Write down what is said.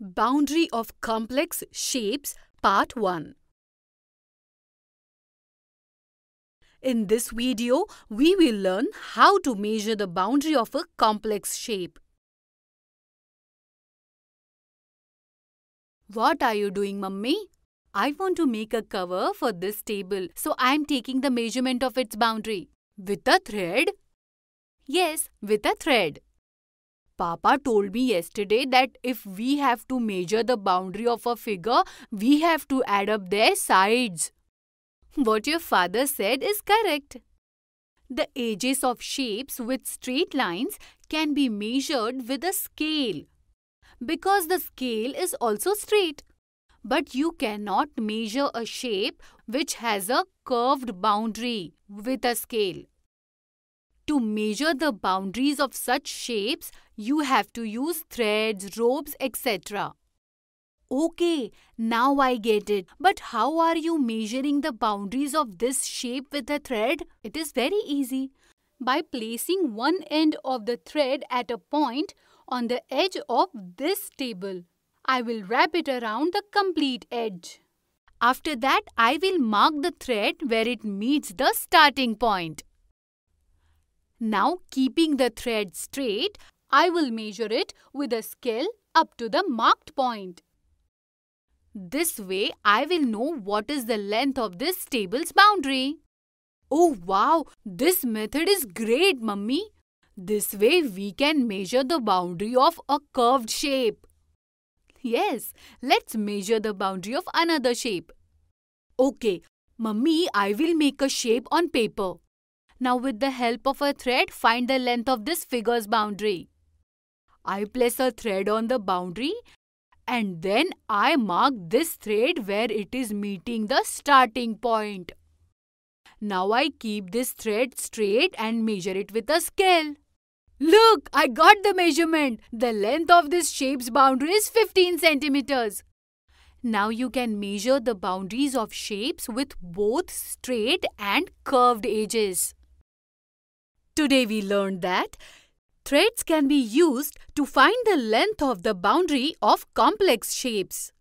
Boundary of Complex Shapes Part 1 In this video, we will learn how to measure the boundary of a complex shape. What are you doing, mummy? I want to make a cover for this table, so I am taking the measurement of its boundary. With a thread? Yes, with a thread. Papa told me yesterday that if we have to measure the boundary of a figure, we have to add up their sides. What your father said is correct. The edges of shapes with straight lines can be measured with a scale because the scale is also straight. But you cannot measure a shape which has a curved boundary with a scale. To measure the boundaries of such shapes, you have to use threads, ropes, etc. Okay, now I get it. But how are you measuring the boundaries of this shape with a thread? It is very easy. By placing one end of the thread at a point on the edge of this table. I will wrap it around the complete edge. After that, I will mark the thread where it meets the starting point. Now keeping the thread straight, I will measure it with a scale up to the marked point. This way, I will know what is the length of this table's boundary. Oh wow, this method is great, mummy. This way, we can measure the boundary of a curved shape. Yes, let's measure the boundary of another shape. Okay, mummy, I will make a shape on paper. Now with the help of a thread, find the length of this figure's boundary. I place a thread on the boundary and then I mark this thread where it is meeting the starting point. Now I keep this thread straight and measure it with a scale. Look, I got the measurement. The length of this shape's boundary is 15 centimeters. Now you can measure the boundaries of shapes with both straight and curved edges. Today we learned that threads can be used to find the length of the boundary of complex shapes.